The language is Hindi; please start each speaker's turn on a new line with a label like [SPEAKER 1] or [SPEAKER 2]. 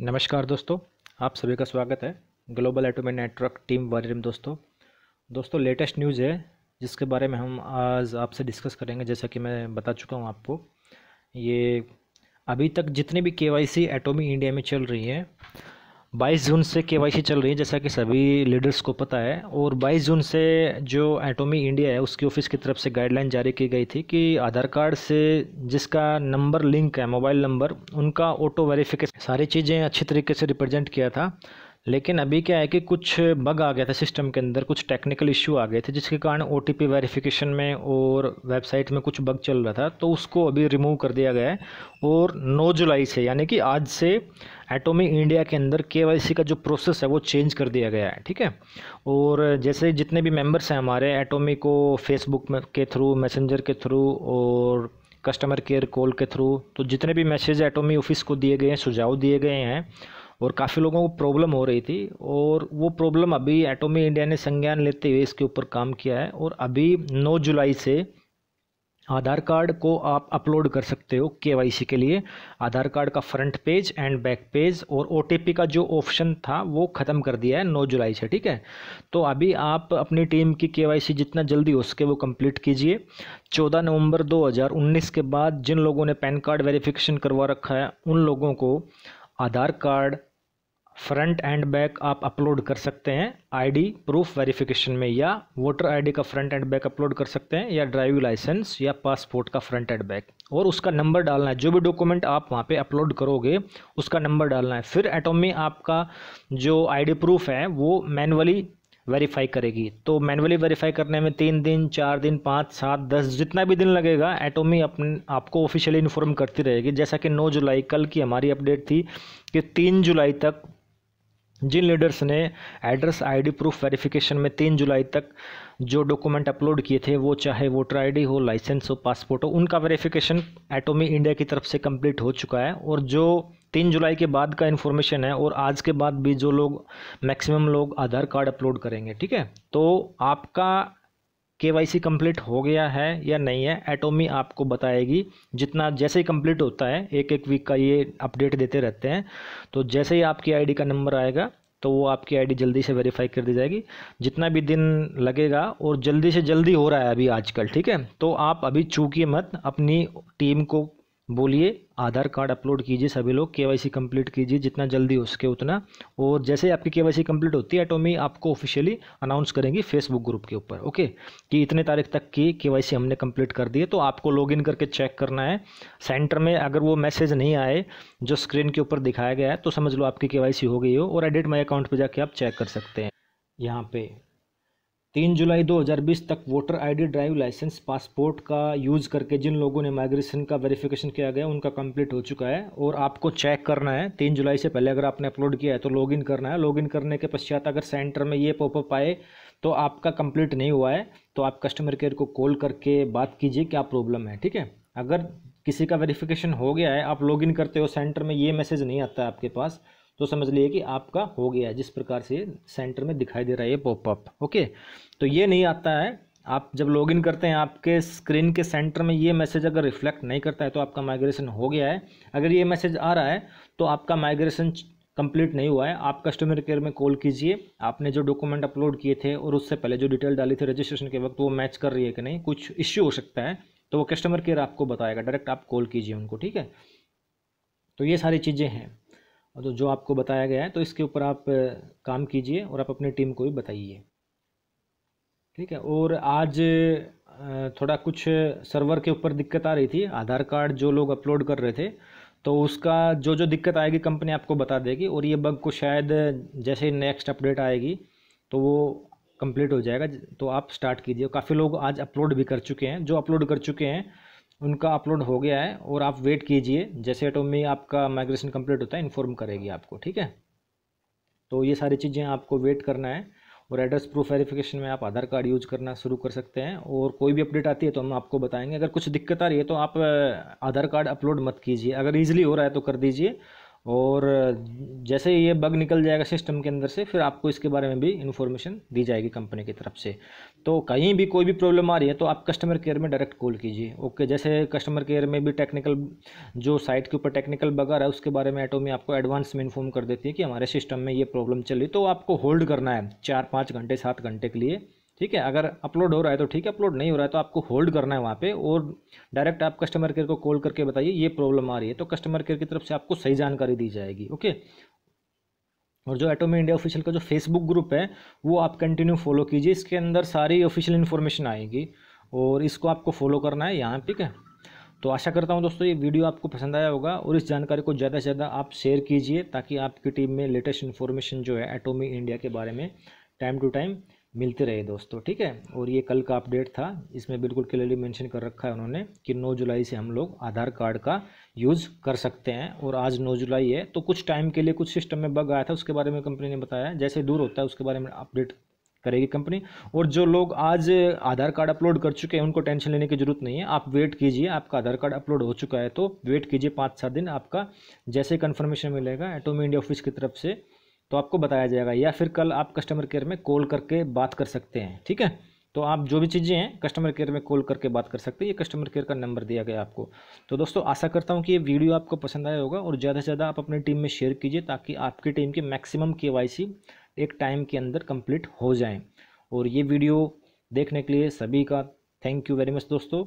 [SPEAKER 1] नमस्कार दोस्तों आप सभी का स्वागत है ग्लोबल एटोमिक नेटवर्क टीम वाली में दोस्तों दोस्तों लेटेस्ट न्यूज़ है जिसके बारे में हम आज आपसे डिस्कस करेंगे जैसा कि मैं बता चुका हूँ आपको ये अभी तक जितनी भी के वाई सी एटोमी इंडिया में चल रही है बाईस जून से सी चल रही है जैसा कि सभी लीडर्स को पता है और बाईस जून से जो एटोमी इंडिया है उसकी ऑफिस की तरफ से गाइडलाइन जारी की गई थी कि आधार कार्ड से जिसका नंबर लिंक है मोबाइल नंबर उनका ऑटो वेरिफिकेशन सारी चीज़ें अच्छी तरीके से रिप्रेजेंट किया था लेकिन अभी क्या है कि कुछ बग आ गया था सिस्टम के अंदर कुछ टेक्निकल इशू आ गए थे जिसके कारण ओ टी में और वेबसाइट में कुछ बग चल रहा था तो उसको अभी रिमूव कर दिया गया है और 9 जुलाई से यानी कि आज से एटोमी इंडिया के अंदर के का जो प्रोसेस है वो चेंज कर दिया गया है ठीक है और जैसे जितने भी मेम्बर्स हैं हमारे एटोमी को फेसबुक के थ्रू मैसेंजर के थ्रू और कस्टमर केयर कॉल के थ्रू तो जितने भी मैसेज एटोमी ऑफिस को दिए गए हैं सुझाव दिए गए हैं और काफ़ी लोगों को प्रॉब्लम हो रही थी और वो प्रॉब्लम अभी एटोमी इंडिया ने संज्ञान लेते हुए इसके ऊपर काम किया है और अभी 9 जुलाई से आधार कार्ड को आप अपलोड कर सकते हो के के लिए आधार कार्ड का front page and back page और ओ का जो ऑप्शन था वो ख़त्म कर दिया है नौ जुलाई से ठीक है तो अभी आप अपनी टीम की के जितना जल्दी हो सके वो कंप्लीट कीजिए 14 नवंबर 2019 के बाद जिन लोगों ने पैन कार्ड वेरिफिकेशन करवा रखा है उन लोगों को Aadhaar card front and back आप अपलोड कर सकते हैं आईडी प्रूफ वेरिफिकेशन में या वोटर आईडी का फ्रंट एंड बैक अपलोड कर सकते हैं या ड्राइविंग लाइसेंस या पासपोर्ट का फ्रंट एंड बैक और उसका नंबर डालना है जो भी डॉक्यूमेंट आप वहाँ पे अपलोड करोगे उसका नंबर डालना है फिर एटोमी आपका जो आईडी प्रूफ है वो मैनुअली वेरीफाई करेगी तो मैनुअली वेरीफाई करने में तीन दिन चार दिन पाँच सात दस जितना भी दिन लगेगा एटोमी अपने आपको ऑफिशियली इन्फॉर्म करती रहेगी जैसा कि नौ जुलाई कल की हमारी अपडेट थी कि तीन जुलाई तक जिन लीडर्स ने एड्रेस आईडी प्रूफ वेरिफिकेशन में तीन जुलाई तक जो डॉक्यूमेंट अपलोड किए थे वो चाहे वोटर आईडी हो लाइसेंस हो पासपोर्ट हो उनका वेरिफिकेशन एटोमी इंडिया की तरफ से कंप्लीट हो चुका है और जो तीन जुलाई के बाद का इन्फॉर्मेशन है और आज के बाद भी जो लोग मैक्सिमम लोग आधार कार्ड अपलोड करेंगे ठीक है तो आपका के वाई सी कम्प्लीट हो गया है या नहीं है एटोमी आपको बताएगी जितना जैसे ही कम्प्लीट होता है एक एक वीक का ये अपडेट देते रहते हैं तो जैसे ही आपकी आईडी का नंबर आएगा तो वो आपकी आईडी जल्दी से वेरीफाई कर दी जाएगी जितना भी दिन लगेगा और जल्दी से जल्दी हो रहा है अभी आजकल ठीक है तो आप अभी चूकी मत अपनी टीम को बोलिए आधार कार्ड अपलोड कीजिए सभी लोग केवाईसी कंप्लीट कीजिए जितना जल्दी हो सके उतना और जैसे आपकी केवाईसी कंप्लीट होती है एटोमी आपको ऑफिशियली अनाउंस करेंगी फेसबुक ग्रुप के ऊपर ओके कि इतने तारीख तक की केवाईसी हमने कंप्लीट कर दी है तो आपको लॉगिन करके चेक करना है सेंटर में अगर वो मैसेज नहीं आए जो स्क्रीन के ऊपर दिखाया गया है तो समझ लो आपकी के हो गई हो और एडिट माई अकाउंट पर जाके आप चेक कर सकते हैं यहाँ पर तीन जुलाई 2020 तक voter ID drive licence passport का यूज़ करके जिन लोगों ने माइग्रेशन का वेरिफिकेशन किया गया उनका कंप्लीट हो चुका है और आपको चेक करना है तीन जुलाई से पहले अगर आपने अपलोड किया है तो लॉगिन करना है लॉगिन करने के पश्चात अगर सेंटर में ये पॉपअप आए तो आपका कंप्लीट नहीं हुआ है तो आप कस्टमर केयर को कॉल करके बात कीजिए क्या प्रॉब्लम है ठीक है अगर किसी का वेरिफिकेशन हो गया है आप लॉगिन करते हो सेंटर में ये मैसेज नहीं आता है आपके पास तो समझ लिए कि आपका हो गया जिस प्रकार से सेंटर में दिखाई दे रहा है ये पॉपअप ओके तो ये नहीं आता है आप जब लॉगिन करते हैं आपके स्क्रीन के सेंटर में ये मैसेज अगर रिफ्लेक्ट नहीं करता है तो आपका माइग्रेशन हो गया है अगर ये मैसेज आ रहा है तो आपका माइग्रेशन कंप्लीट नहीं हुआ है आप कस्टमर केयर में कॉल कीजिए आपने जो डॉक्यूमेंट अपलोड किए थे और उससे पहले जो डिटेल डाली थी रजिस्ट्रेशन के वक्त वो मैच कर रही है कि नहीं कुछ इश्यू हो सकता है तो वो कस्टमर केयर आपको बताएगा डायरेक्ट आप कॉल कीजिए उनको ठीक है तो ये सारी चीज़ें हैं तो जो आपको बताया गया है तो इसके ऊपर आप काम कीजिए और आप अपनी टीम को भी बताइए ठीक है और आज थोड़ा कुछ सर्वर के ऊपर दिक्कत आ रही थी आधार कार्ड जो लोग अपलोड कर रहे थे तो उसका जो जो दिक्कत आएगी कंपनी आपको बता देगी और ये बग को शायद जैसे नेक्स्ट अपडेट आएगी तो वो कंप्लीट हो जाएगा तो आप स्टार्ट कीजिए काफ़ी लोग आज अपलोड भी कर चुके हैं जो अपलोड कर चुके हैं उनका अपलोड हो गया है और आप वेट कीजिए जैसे एटोम में आपका माइग्रेशन कंप्लीट होता है इन्फॉर्म करेगी आपको ठीक है तो ये सारी चीज़ें आपको वेट करना है और एड्रेस प्रूफ वेरिफिकेशन में आप आधार कार्ड यूज करना शुरू कर सकते हैं और कोई भी अपडेट आती है तो हम आपको बताएंगे अगर कुछ दिक्कत आ रही है तो आप आधार कार्ड अपलोड मत कीजिए अगर ईजिली हो रहा है तो कर दीजिए और जैसे ही ये बग निकल जाएगा सिस्टम के अंदर से फिर आपको इसके बारे में भी इन्फॉर्मेशन दी जाएगी कंपनी की तरफ से तो कहीं भी कोई भी प्रॉब्लम आ रही है तो आप कस्टमर केयर में डायरेक्ट कॉल कीजिए ओके जैसे कस्टमर केयर में भी टेक्निकल जो साइट के ऊपर टेक्निकल बग आ रहा है उसके बारे में में आपको एडवांस में इन्फॉर्म कर देती है कि हमारे सिस्टम में ये प्रॉब्लम चल रही तो आपको होल्ड करना है चार पाँच घंटे सात घंटे के लिए ठीक है अगर अपलोड हो रहा है तो ठीक है अपलोड नहीं हो रहा है तो आपको होल्ड करना है वहाँ पे और डायरेक्ट आप कस्टमर केयर को कॉल करके बताइए ये प्रॉब्लम आ रही है तो कस्टमर केयर की तरफ से आपको सही जानकारी दी जाएगी ओके और जो एटोमी इंडिया ऑफिशियल का जो फेसबुक ग्रुप है वो आप कंटिन्यू फॉलो कीजिए इसके अंदर सारी ऑफिशियल इन्फॉर्मेशन आएगी और इसको आपको फॉलो करना है यहाँ ठीक है तो आशा करता हूँ दोस्तों ये वीडियो आपको पसंद आया होगा और इस जानकारी को ज़्यादा से ज़्यादा आप शेयर कीजिए ताकि आपकी टीम में लेटेस्ट इन्फॉर्मेशन जो है एटोमी इंडिया के बारे में टाइम टू टाइम मिलते रहे दोस्तों ठीक है और ये कल का अपडेट था इसमें बिल्कुल क्लियरली मेंशन कर रखा है उन्होंने कि 9 जुलाई से हम लोग आधार कार्ड का यूज़ कर सकते हैं और आज 9 जुलाई है तो कुछ टाइम के लिए कुछ सिस्टम में बग आया था उसके बारे में कंपनी ने बताया जैसे दूर होता है उसके बारे में अपडेट करेगी कंपनी और जो लोग आज आधार कार्ड अपलोड कर चुके हैं उनको टेंशन लेने की जरूरत नहीं है आप वेट कीजिए आपका आधार कार्ड अपलोड हो चुका है तो वेट कीजिए पाँच सात दिन आपका जैसे कन्फर्मेशन मिलेगा एटोमी इंडिया ऑफिस की तरफ से तो आपको बताया जाएगा या फिर कल आप कस्टमर केयर में कॉल करके बात कर सकते हैं ठीक है तो आप जो भी चीज़ें हैं कस्टमर केयर में कॉल करके बात कर सकते हैं ये कस्टमर केयर का नंबर दिया गया आपको तो दोस्तों आशा करता हूँ कि ये वीडियो आपको पसंद आया होगा और ज़्यादा से ज़्यादा आप अपनी टीम में शेयर कीजिए ताकि आपकी टीम की मैक्सिमम के एक टाइम के अंदर कंप्लीट हो जाएँ और ये वीडियो देखने के लिए सभी का थैंक यू वेरी मच दोस्तों